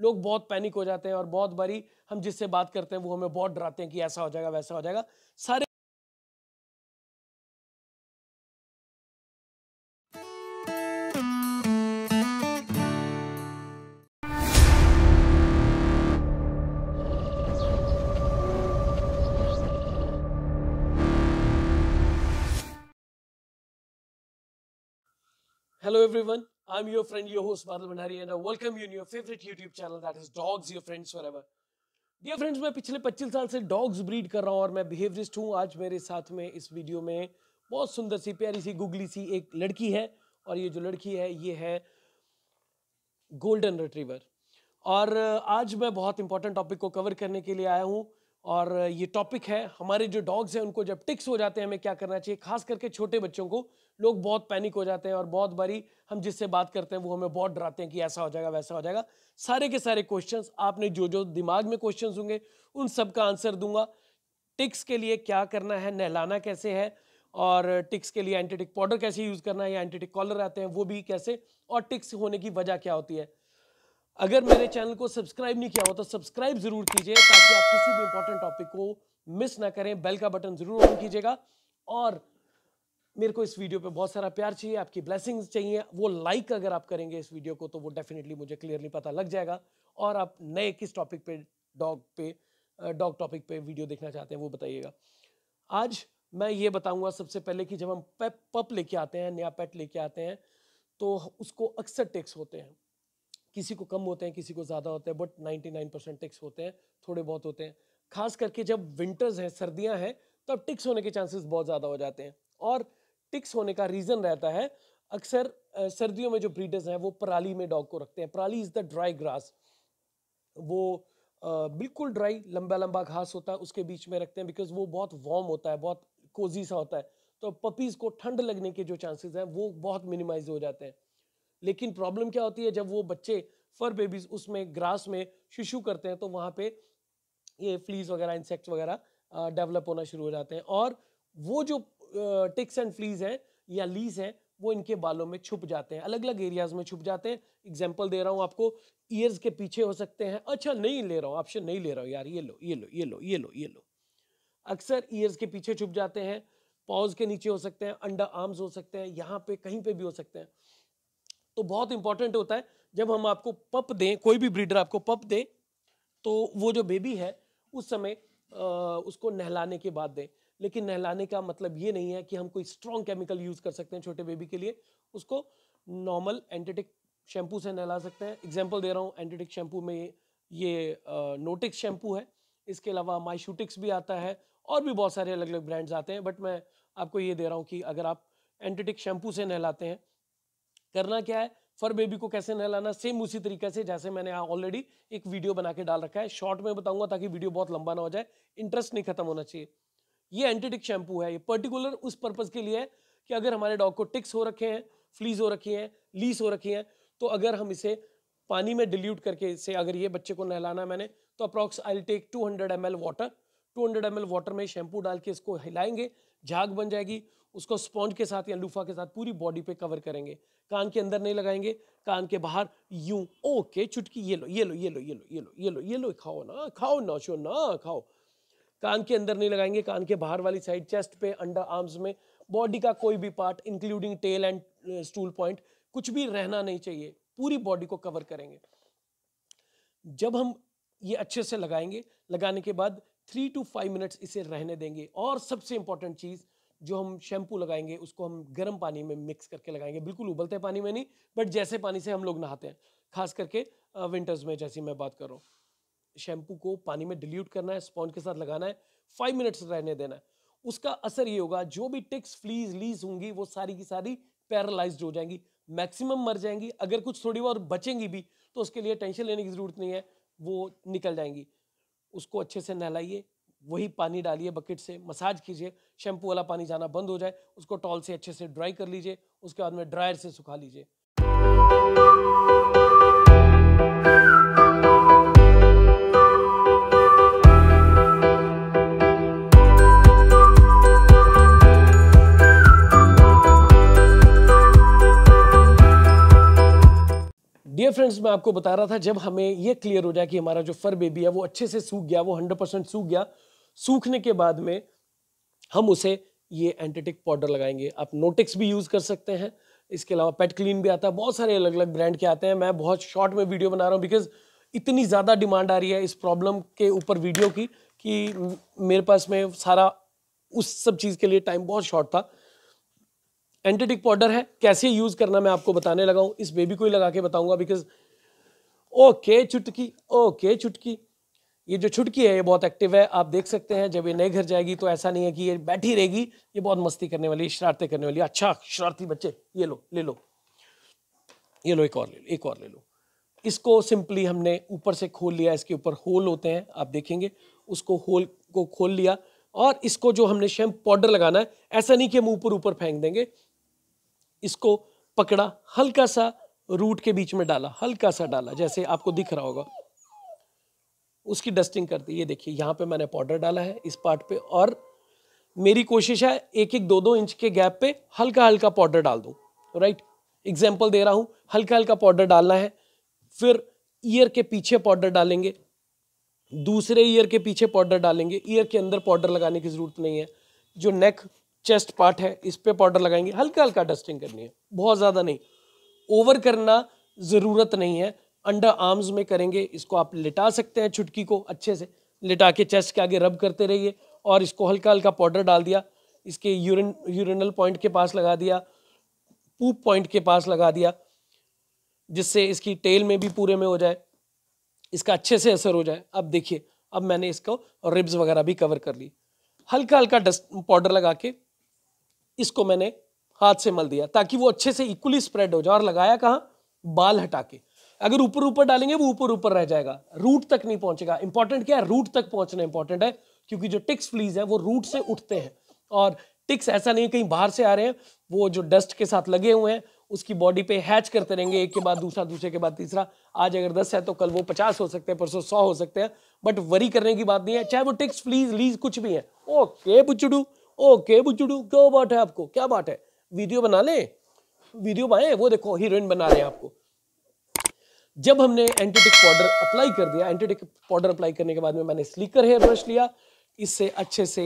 लोग बहुत पैनिक हो जाते हैं और बहुत बारी हम जिससे बात करते हैं वो हमें बहुत डराते हैं कि ऐसा हो जाएगा वैसा हो जाएगा सारे hello everyone I'm your friend, your host, Badal Banhari, and I welcome you in your favorite YouTube channel that is Dogs Your Friends Forever. Dear friends मैं पिछले 25 साल से डॉग्स ब्रीड कर रहा हूँ और मैं बिहेवियरिस्ट हूँ आज मेरे साथ में इस वीडियो में बहुत सुंदर सी प्यारी सी गुगली सी एक लड़की है और ये जो लड़की है ये है गोल्डन रिट्रीवर और आज मैं बहुत इंपॉर्टेंट टॉपिक को कवर करने के लिए आया हूँ और ये टॉपिक है हमारे जो डॉग्स हैं उनको जब टिक्स हो जाते हैं हमें क्या करना चाहिए खास करके छोटे बच्चों को लोग बहुत पैनिक हो जाते हैं और बहुत बारी हम जिससे बात करते हैं वो हमें बहुत डराते हैं कि ऐसा हो जाएगा वैसा हो जाएगा सारे के सारे क्वेश्चन आपने जो जो दिमाग में क्वेश्चन होंगे उन सब का आंसर दूंगा टिक्स के लिए क्या करना है नहलाना कैसे है और टिक्स के लिए एंटीटिक पाउडर कैसे यूज़ करना है या एंटीटिक कॉलर आते हैं वो भी कैसे और टिक्स होने की वजह क्या होती है अगर मेरे चैनल को सब्सक्राइब नहीं किया हो तो सब्सक्राइब जरूर कीजिए ताकि आप किसी भी इंपॉर्टेंट टॉपिक को मिस ना करें बेल का बटन जरूर ऑन कीजिएगा और मेरे को इस वीडियो पे बहुत सारा प्यार चाहिए आपकी ब्लेसिंग्स चाहिए वो लाइक like अगर आप करेंगे इस वीडियो को तो वो डेफिनेटली मुझे क्लियरली पता लग जाएगा और आप नए किस टॉपिक पे डॉग पे डॉग टॉपिक पे वीडियो देखना चाहते हैं वो बताइएगा आज मैं ये बताऊंगा सबसे पहले कि जब हम पेप पप लेके आते हैं नया पेट लेके आते हैं तो उसको अक्सर टैक्स होते हैं किसी को कम होते हैं किसी को ज़्यादा होते हैं बट 99 परसेंट टिक्स होते हैं थोड़े बहुत होते हैं खास करके जब विंटर्स हैं सर्दियां हैं तब टिक्स होने के चांसेस बहुत ज़्यादा हो जाते हैं और टिक्स होने का रीज़न रहता है अक्सर सर्दियों में जो ब्रीडर्स हैं वो पराली में डॉग को रखते हैं पराली इज़ द ड्राई ग्रास वो बिल्कुल ड्राई लंबा लंबा घास होता है उसके बीच में रखते हैं बिकॉज वो बहुत वार्म होता है बहुत कोजी सा होता है तो पपीज़ को ठंड लगने के जो चांसेस हैं वो बहुत मिनिमाइज हो जाते हैं लेकिन प्रॉब्लम क्या होती है जब वो बच्चे फर बेबीज उसमें ग्रास में शिशु करते हैं तो वहाँ पे ये फ्लीज वगैरह इंसेक्ट्स वगैरह डेवलप होना शुरू हो जाते हैं और वो जो टिक्स एंड फ्लीज हैं या लीज हैं वो इनके बालों में छुप जाते हैं अलग अलग एरियाज में छुप जाते हैं एग्जाम्पल दे रहा हूँ आपको ईयर्स के पीछे हो सकते हैं अच्छा नहीं ले रहा हूँ ऑप्शन नहीं ले रहा हूँ यार ये लो ये लो ये लो ये लो ये लो अक्सर ईयर्स के पीछे छुप जाते हैं पॉज के नीचे हो सकते हैं अंडर आर्म्स हो सकते हैं यहाँ पे कहीं पे भी हो सकते हैं तो बहुत इंपॉर्टेंट होता है जब हम आपको पप दें कोई भी ब्रीडर आपको पप दे तो वो जो बेबी है उस समय आ, उसको नहलाने के बाद दें लेकिन नहलाने का मतलब ये नहीं है कि हम कोई स्ट्रॉन्ग केमिकल यूज़ कर सकते हैं छोटे बेबी के लिए उसको नॉर्मल एंटीटिक शैम्पू से नहला सकते हैं एग्जाम्पल दे रहा हूँ एंटीटिक शैम्पू में ये नोटिक्स शैम्पू है इसके अलावा माइशूटिक्स भी आता है और भी बहुत सारे अलग अलग ब्रांड्स आते हैं बट मैं आपको ये दे रहा हूँ कि अगर आप एंटीटिक शैम्पू से नहलाते हैं करना क्या है फर बेबी को कैसे नहलाना सेम उसी तरीके से जैसे मैंने ऑलरेडी एक वीडियो बना के डाल रखा है शॉर्ट में बताऊंगा ताकि वीडियो बहुत लंबा ना हो जाए इंटरेस्ट नहीं खत्म होना चाहिए ये टिक शैम्पू है ये पर्टिकुलर उस पर्पज़ के लिए है कि अगर हमारे डॉग को टिक्स हो रखे हैं फ्लीज हो रखी हैं लीस हो रखी हैं तो अगर हम इसे पानी में डिल्यूट करके इसे अगर ये बच्चे को नहलाना है मैंने तो approx I take 200 hundred M water 200 hundred M water में शैम्पू डाल के इसको हिलाएंगे झाग बन जाएगी उसको स्पॉन्ज के साथ या लूफा के साथ पूरी बॉडी पे कवर करेंगे कान के अंदर नहीं लगाएंगे कान के बाहर यूं ओके चुटकी ये लो ये लो ये लो ये लो ये लो ये लो ये लो खाओ ना खाओ ना शो ना खाओ कान के अंदर नहीं लगाएंगे कान के बाहर वाली साइड चेस्ट पे अंडर आर्म्स में बॉडी का कोई भी part including tail and stool point कुछ भी रहना नहीं चाहिए पूरी बॉडी को कवर करेंगे जब हम ये अच्छे से लगाएंगे लगाने के बाद थ्री टू फाइव मिनट्स इसे रहने देंगे और सबसे इंपॉर्टेंट चीज़ जो हम शैम्पू लगाएंगे उसको हम गर्म पानी में मिक्स करके लगाएंगे बिल्कुल उबलते पानी में नहीं बट जैसे पानी से हम लोग नहाते हैं खास करके विंटर्स uh, में जैसी मैं बात कर रहा हूँ शैम्पू को पानी में डिल्यूट करना है स्पॉन्ज के साथ लगाना है फाइव मिनट्स रहने देना है उसका असर ये होगा जो भी टिक्स फ्लीज लीज होंगी वो सारी की सारी पैरालाइज हो जाएंगी मैक्सिमम मर जाएंगी अगर कुछ थोड़ी बहुत बचेंगी भी तो उसके लिए टेंशन लेने की ज़रूरत नहीं है वो निकल जाएंगी उसको अच्छे से नहलाइए वही पानी डालिए बकेट से मसाज कीजिए शैम्पू वाला पानी जाना बंद हो जाए उसको टॉल से अच्छे से ड्राई कर लीजिए उसके बाद में ड्रायर से सुखा लीजिए डियर फ्रेंड्स मैं आपको बता रहा था जब हमें यह क्लियर हो जाए कि हमारा जो फर बेबी है वो अच्छे से सूख गया वो हंड्रेड परसेंट सूख गया सूखने के बाद में हम उसे ये एंटीटिक पाउडर लगाएंगे आप नोटिक्स भी यूज़ कर सकते हैं इसके अलावा पेट क्लीन भी आता है बहुत सारे अलग अलग ब्रांड के आते हैं मैं बहुत शॉर्ट में वीडियो बना रहा हूँ बिकॉज इतनी ज़्यादा डिमांड आ रही है इस प्रॉब्लम के ऊपर वीडियो की कि मेरे पास में सारा उस सब चीज़ के लिए टाइम बहुत शॉर्ट था एंटीटिक पाउडर है कैसे यूज़ करना मैं आपको बताने लगा हूं इस बेबी को ही लगा के बताऊंगा बिकॉज ओके चुटकी ओके चुटकी ये जो छुटकी है ये बहुत एक्टिव है आप देख सकते हैं जब ये नए घर जाएगी तो ऐसा नहीं है कि ये बैठी रहेगी ये बहुत मस्ती करने वाली शरारतें करने वाली अच्छा शरारती बच्चे ये लो ले लो ये लो एक और ले लो एक और ले लो इसको सिंपली हमने ऊपर से खोल लिया इसके ऊपर होल होते हैं आप देखेंगे उसको होल को खोल लिया और इसको जो हमने शैम्प पाउडर लगाना है ऐसा नहीं कि हम ऊपर ऊपर फेंक देंगे इसको पकड़ा हल्का सा रूट के बीच में डाला हल्का सा डाला जैसे आपको दिख रहा होगा उसकी डस्टिंग करते ये देखिए यहाँ पे मैंने पाउडर डाला है इस पार्ट पे और मेरी कोशिश है एक एक दो दो इंच के गैप पे हल्का हल्का पाउडर डाल दूँ राइट एग्जाम्पल दे रहा हूँ हल्का हल्का पाउडर डालना है फिर ईयर के पीछे पाउडर डालेंगे दूसरे ईयर के पीछे पाउडर डालेंगे ईयर के अंदर पाउडर लगाने की ज़रूरत नहीं है जो नेक चेस्ट पार्ट है इस पर पाउडर लगाएंगे हल्का हल्का डस्टिंग करनी है बहुत ज़्यादा नहीं ओवर करना ज़रूरत नहीं है अंडर आर्म्स में करेंगे इसको आप लिटा सकते हैं छुटकी को अच्छे से लिटा के चेस्ट के आगे रब करते रहिए और इसको हल्का हल्का पाउडर डाल दिया इसके यूरिन यूरिनल पॉइंट के पास लगा दिया पूप पॉइंट के पास लगा दिया जिससे इसकी टेल में भी पूरे में हो जाए इसका अच्छे से असर हो जाए अब देखिए अब मैंने इसको रिब्स वगैरह भी कवर कर ली हल्का हल्का डस्ट पाउडर लगा के इसको मैंने हाथ से मल दिया ताकि वो अच्छे से इक्वली स्प्रेड हो जाए और लगाया कहाँ बाल हटा के अगर ऊपर ऊपर डालेंगे वो ऊपर ऊपर रह जाएगा रूट तक नहीं पहुंचेगा इंपॉर्टेंट क्या है रूट तक पहुंचना इंपॉर्टेंट है क्योंकि जो टिक्स फ्लीज है वो रूट से उठते हैं और टिक्स ऐसा नहीं है कहीं बाहर से आ रहे हैं वो जो डस्ट के साथ लगे हुए हैं उसकी बॉडी पे हैच करते रहेंगे एक के बाद दूसरा दूसरे के बाद तीसरा आज अगर दस है तो कल वो पचास हो सकते हैं परसों सौ हो सकते हैं बट वरी करने की बात नहीं है चाहे वो टिक्स फ्लीज लीज कुछ भी है ओके बुचुडू ओके बुजुडू क्यों बात है आपको क्या बात है वीडियो बना ले वीडियो बनाए वो देखो हीरोइन बना रहे हैं आपको जब हमने एंटीटिक पाउडर अप्लाई कर दिया एंटीटिक पाउडर अप्लाई करने के बाद में मैंने स्लीकर हेयर ब्रश लिया इससे अच्छे से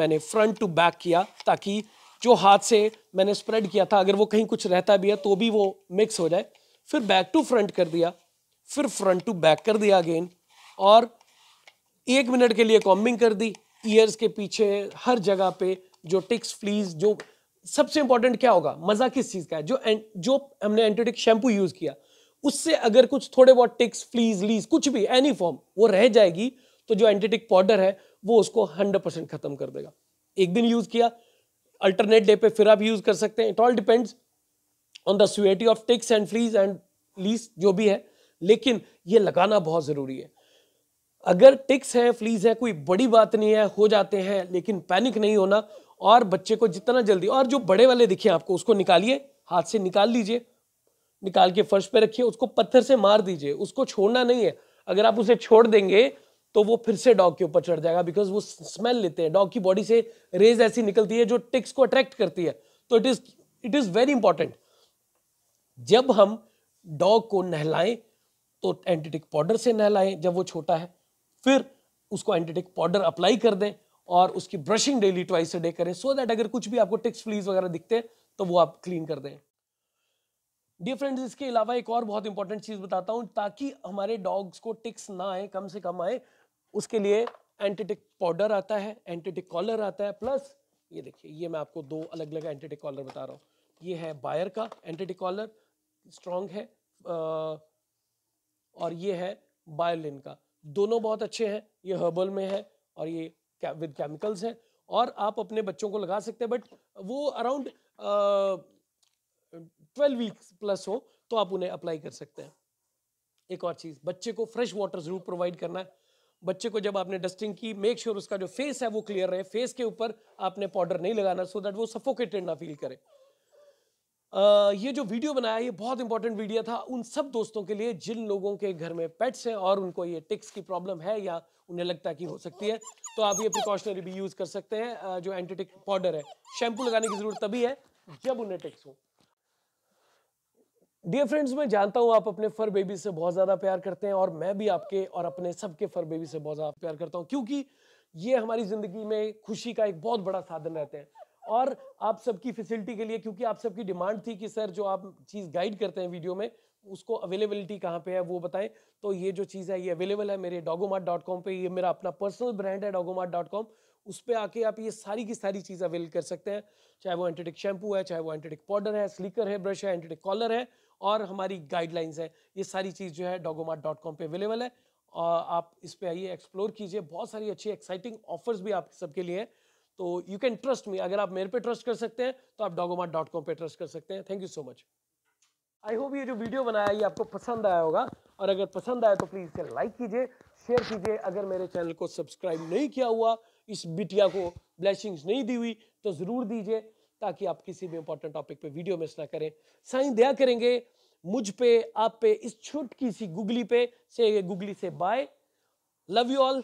मैंने फ्रंट टू बैक किया ताकि जो हाथ से मैंने स्प्रेड किया था अगर वो कहीं कुछ रहता भी है तो भी वो मिक्स हो जाए फिर बैक टू फ्रंट कर दिया फिर फ्रंट टू बैक कर दिया अगेन और एक मिनट के लिए कॉम्बिंग कर दी ईयर्स के पीछे हर जगह पे जो टिक्स फ्लीज जो सबसे इंपॉर्टेंट क्या होगा मज़ा किस चीज़ का है जो एं, जो हमने एंटीटिक शैम्पू यूज़ किया उससे अगर कुछ थोड़े बहुत टिक्स फ्लीज लीज कुछ भी एनी फॉर्म वो रह जाएगी तो जो एंटीटिक पाउडर है वो उसको हंड्रेड परसेंट ख़त्म कर देगा एक दिन यूज़ किया अल्टरनेट डे पे फिर आप यूज़ कर सकते हैं it all depends on the severity of ticks and fleas and lice जो भी है लेकिन ये लगाना बहुत ज़रूरी है अगर टिक्स हैं फ्लीज है कोई बड़ी बात नहीं है हो जाते हैं लेकिन पैनिक नहीं होना और बच्चे को जितना जल्दी और जो बड़े वाले दिखे आपको उसको निकालिए हाथ से निकाल लीजिए निकाल के फर्श पे रखिए उसको पत्थर से मार दीजिए उसको छोड़ना नहीं है अगर आप उसे छोड़ देंगे तो वो फिर से डॉग के ऊपर चढ़ जाएगा बिकॉज वो स्मेल लेते हैं डॉग की बॉडी से रेज ऐसी निकलती है जो टिक्स को अट्रैक्ट करती है तो it is it is very important जब हम डॉग को नहलाएं तो एंटीटिक पाउडर से नहलाएं जब वो छोटा है फिर उसको एंटीटिक पाउडर अप्लाई कर दें और उसकी brushing daily twice a day करें सो so दैट अगर कुछ भी आपको टिक्स फ्लीज वगैरह दिखते हैं तो वो आप क्लीन कर दें डियर फ्रेंड्स इसके अलावा एक और बहुत इंपॉर्टेंट चीज़ बताता हूं ताकि हमारे डॉग्स को टिक्स ना आए कम से कम आए उसके लिए एंटीटिक पाउडर आता है एंटीटिक कॉलर आता है प्लस ये देखिए ये मैं आपको दो अलग अलग एंटीटिक कॉलर बता रहा हूँ ये है बायर का एंटीटिक कॉलर स्ट्रॉन्ग है और ये है बायोलिन का दोनों बहुत अच्छे हैं ये हर्बल में है और ये विद केमिकल्स है और आप अपने बच्चों को लगा सकते हैं बट वो अराउंड ट्वेल्व वीक्स प्लस हो तो आप उन्हें अप्लाई कर सकते हैं एक और चीज़ बच्चे को फ्रेश वाटर ज़रूर प्रोवाइड करना है बच्चे को जब आपने डस्टिंग की मेक श्योर sure उसका जो फेस है वो क्लियर रहे फेस के ऊपर आपने पाउडर नहीं लगाना सो so दैट वो सफोकेटेड ना फील करे ये जो वीडियो बनाया ये बहुत इंपॉर्टेंट वीडियो था उन सब दोस्तों के लिए जिन लोगों के घर में पेट्स हैं और उनको ये टिक्स की प्रॉब्लम है या उन्हें लगता है कि हो सकती है तो आप ये प्रिकॉशनरी भी यूज कर सकते हैं जो एंटीटिक पाउडर है शैम्पू लगाने की जरूरत तभी है जब उन्हें टिक्स हो डियर फ्रेंड्स मैं जानता हूँ आप अपने फर बेबी से बहुत ज़्यादा प्यार करते हैं और मैं भी आपके और अपने सबके फर बेबी से बहुत ज़्यादा प्यार करता हूँ क्योंकि ये हमारी ज़िंदगी में खुशी का एक बहुत बड़ा साधन रहते हैं और आप सबकी फैसिलिटी के लिए क्योंकि आप सबकी डिमांड थी कि सर जो आप चीज़ गाइड करते हैं वीडियो में उसको अवेलेबिलिटी कहाँ पे है वो बताएं तो ये जो चीज़ है ये अवेलेबल है मेरे डॉगोमार्ट डॉट कॉम पर ये मेरा अपना पर्सनल ब्रांड है डॉगोमार्ट डॉट कॉम उस पर आके आप ये सारी की सारी चीज़ अवेल कर सकते हैं चाहे वो एंटीटिक शैम्पू है चाहे वो एंटीटिक पाउडर है स्लीकर है ब्रश है एंटीटिक कॉलर है और हमारी गाइडलाइंस है ये सारी चीज़ जो है डॉगोमार्ट डॉट कॉम पर अवेलेबल है आप इस पर आइए एक्सप्लोर कीजिए बहुत सारी अच्छी एक्साइटिंग ऑफर्स भी आप सबके लिए हैं तो यू कैन ट्रस्ट मी अगर आप मेरे पे ट्रस्ट कर सकते हैं तो आप डॉगोमार्ट डॉट कॉम पर ट्रस्ट कर सकते हैं thank you so much I hope ये जो वीडियो बनाया ये आपको पसंद आया होगा और अगर पसंद आया तो प्लीज़ इसे लाइक कीजिए शेयर कीजिए अगर मेरे चैनल को सब्सक्राइब नहीं किया हुआ इस बिटिया को ब्लैसिंग्स नहीं दी हुई तो ज़रूर दीजिए ताकि आप किसी भी इंपॉर्टेंट टॉपिक पे वीडियो मिस ना करें साई दया करेंगे मुझ पे आप पे इस छोटकी सी गुगली पे से गुगली से bye love you all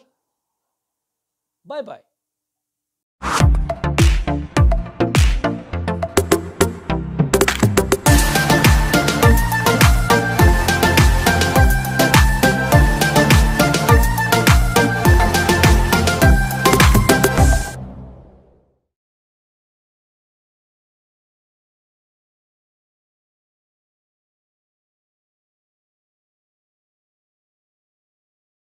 bye bye